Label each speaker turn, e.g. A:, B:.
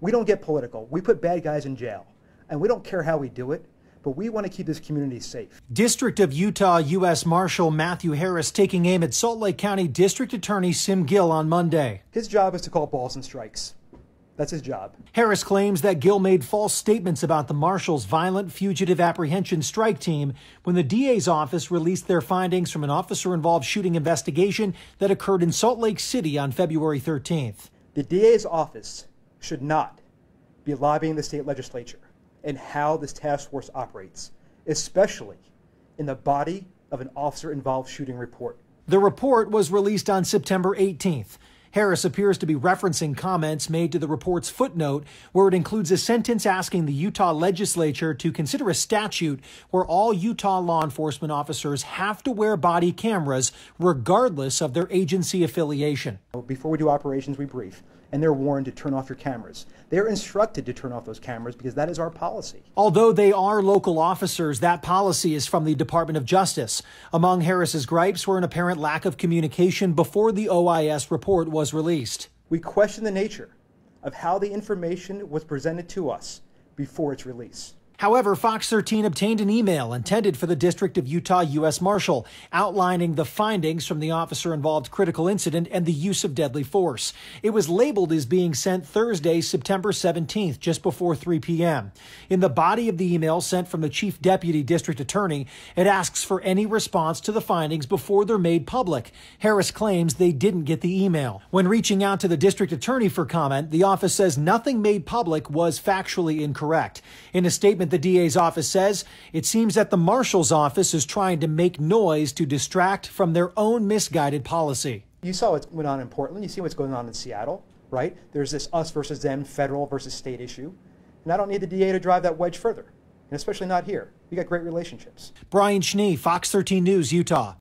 A: We don't get political. We put bad guys in jail. And we don't care how we do it, but we
B: want to keep this community safe. District of Utah U.S. Marshal Matthew Harris taking aim at Salt Lake County District Attorney Sim Gill on Monday.
A: His job is to call balls and strikes.
B: That's his job. Harris claims that Gill made false statements about the marshal's violent fugitive apprehension strike team when the DA's office released their findings from an officer involved shooting investigation that occurred in Salt Lake City on February 13th. The DA's office
A: should not be lobbying the state legislature and how this task force operates,
B: especially in the body of an officer involved shooting report. The report was released on September 18th. Harris appears to be referencing comments made to the report's footnote, where it includes a sentence asking the Utah legislature to consider a statute where all Utah law enforcement officers have to wear body cameras regardless of their agency affiliation. Before we do operations, we brief and they're warned to turn off your cameras. They're instructed to turn off those cameras because that is our policy. Although they are local officers, that policy is from the Department of Justice. Among Harris's gripes were an apparent lack of communication before the OIS report was was released. We question the nature of
A: how the information was presented to us before its release.
B: However, Fox 13 obtained an email intended for the District of Utah U.S. Marshal outlining the findings from the officer involved critical incident and the use of deadly force. It was labeled as being sent Thursday, September 17th, just before 3 p.m. In the body of the email sent from the Chief Deputy District Attorney, it asks for any response to the findings before they're made public. Harris claims they didn't get the email. When reaching out to the District Attorney for comment, the office says nothing made public was factually incorrect. In a statement, statement the DA's office says it seems that the marshal's office is trying to make noise to distract from their own misguided policy.
A: You saw what went on in Portland. You see what's going on in Seattle, right? There's this us versus
B: them, federal versus state issue. And I
A: don't need the DA to drive that wedge further, and especially not here. We got great relationships.
B: Brian Schnee, Fox 13 News, Utah.